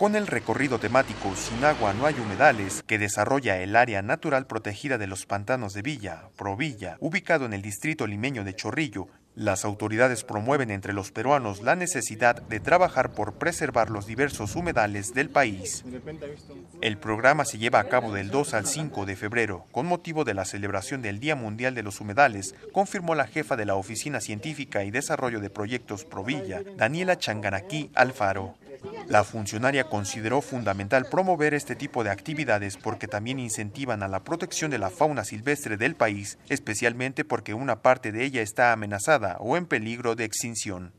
Con el recorrido temático Sin agua no hay humedales que desarrolla el área natural protegida de los pantanos de Villa, Provilla, ubicado en el distrito limeño de Chorrillo, las autoridades promueven entre los peruanos la necesidad de trabajar por preservar los diversos humedales del país. El programa se lleva a cabo del 2 al 5 de febrero, con motivo de la celebración del Día Mundial de los Humedales, confirmó la jefa de la Oficina Científica y Desarrollo de Proyectos Provilla, Daniela Changanaquí Alfaro. La funcionaria consideró fundamental promover este tipo de actividades porque también incentivan a la protección de la fauna silvestre del país, especialmente porque una parte de ella está amenazada o en peligro de extinción.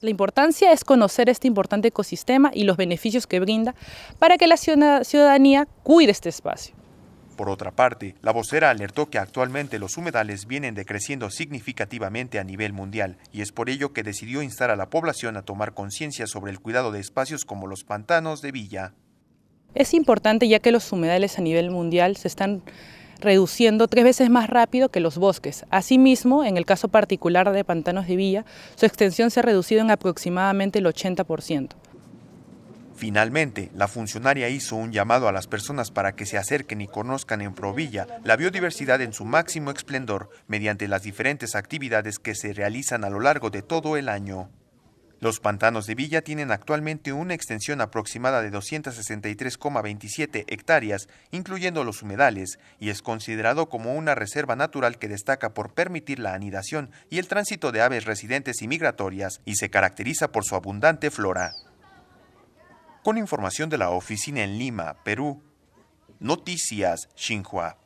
La importancia es conocer este importante ecosistema y los beneficios que brinda para que la ciudadanía cuide este espacio. Por otra parte, la vocera alertó que actualmente los humedales vienen decreciendo significativamente a nivel mundial y es por ello que decidió instar a la población a tomar conciencia sobre el cuidado de espacios como los pantanos de villa. Es importante ya que los humedales a nivel mundial se están reduciendo tres veces más rápido que los bosques. Asimismo, en el caso particular de Pantanos de Villa, su extensión se ha reducido en aproximadamente el 80%. Finalmente, la funcionaria hizo un llamado a las personas para que se acerquen y conozcan en Provilla la biodiversidad en su máximo esplendor mediante las diferentes actividades que se realizan a lo largo de todo el año. Los pantanos de Villa tienen actualmente una extensión aproximada de 263,27 hectáreas, incluyendo los humedales, y es considerado como una reserva natural que destaca por permitir la anidación y el tránsito de aves residentes y migratorias, y se caracteriza por su abundante flora con información de la oficina en Lima, Perú. Noticias Xinhua.